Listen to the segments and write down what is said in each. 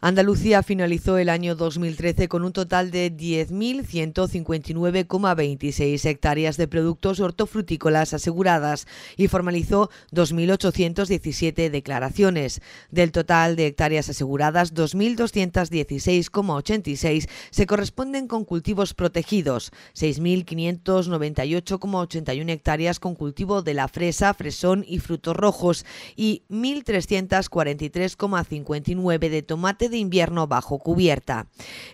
Andalucía finalizó el año 2013 con un total de 10.159,26 hectáreas de productos hortofrutícolas aseguradas y formalizó 2.817 declaraciones. Del total de hectáreas aseguradas, 2.216,86 se corresponden con cultivos protegidos, 6.598,81 hectáreas con cultivo de la fresa, fresón y frutos rojos y 1.343,59 de tomate de invierno bajo cubierta.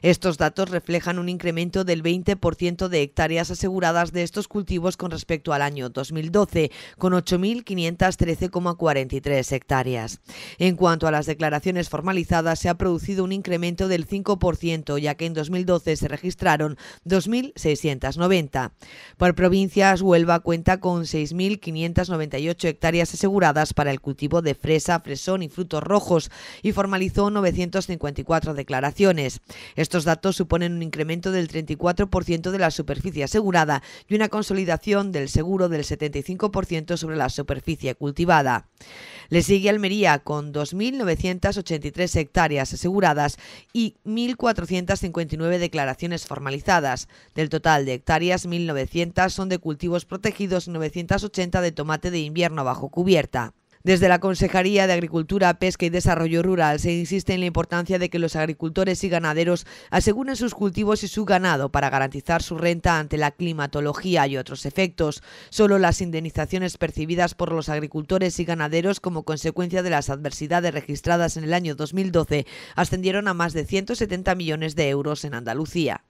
Estos datos reflejan un incremento del 20% de hectáreas aseguradas de estos cultivos con respecto al año 2012, con 8.513,43 hectáreas. En cuanto a las declaraciones formalizadas, se ha producido un incremento del 5%, ya que en 2012 se registraron 2.690. Por provincias, Huelva cuenta con 6.598 hectáreas aseguradas para el cultivo de fresa, fresón y frutos rojos y formalizó 900 54 declaraciones. Estos datos suponen un incremento del 34% de la superficie asegurada y una consolidación del seguro del 75% sobre la superficie cultivada. Le sigue Almería con 2.983 hectáreas aseguradas y 1.459 declaraciones formalizadas. Del total de hectáreas, 1.900 son de cultivos protegidos y 980 de tomate de invierno bajo cubierta. Desde la Consejería de Agricultura, Pesca y Desarrollo Rural se insiste en la importancia de que los agricultores y ganaderos aseguren sus cultivos y su ganado para garantizar su renta ante la climatología y otros efectos. Solo las indemnizaciones percibidas por los agricultores y ganaderos como consecuencia de las adversidades registradas en el año 2012 ascendieron a más de 170 millones de euros en Andalucía.